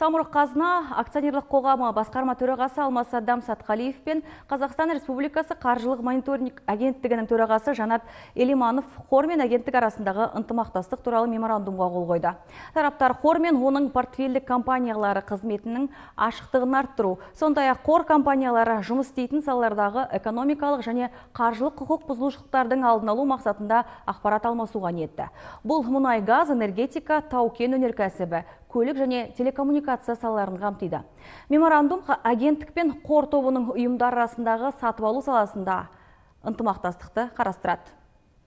самұрық қазына акционерлік қоғамы басқарма төрағасы алмас Адам сатқалиев пен қазақстан республикасы қаржылық мониторинг агенттігінің төрағасы жанат елиманов қор мен агенттік арасындағы ынтымақтастық туралы меморандумға қол қойды тараптар қор мен оның портфельдік компаниялары қызметінің ашықтығын арттыру сондай ақ қор компаниялары жұмыс істейтін салалардағы экономикалық және қаржылық құқық бұзушылықтардың алдын алу мақсатында ақпарат алмасуға ниетті бұл мұнай газ энергетика тау кен өнеркәсібі көлік және телекоммуникация салаларын қамтиды меморандум агенттік пен қор тобының ұйымдар арасындағы сатып алу саласында ынтымақтастықты қарастырады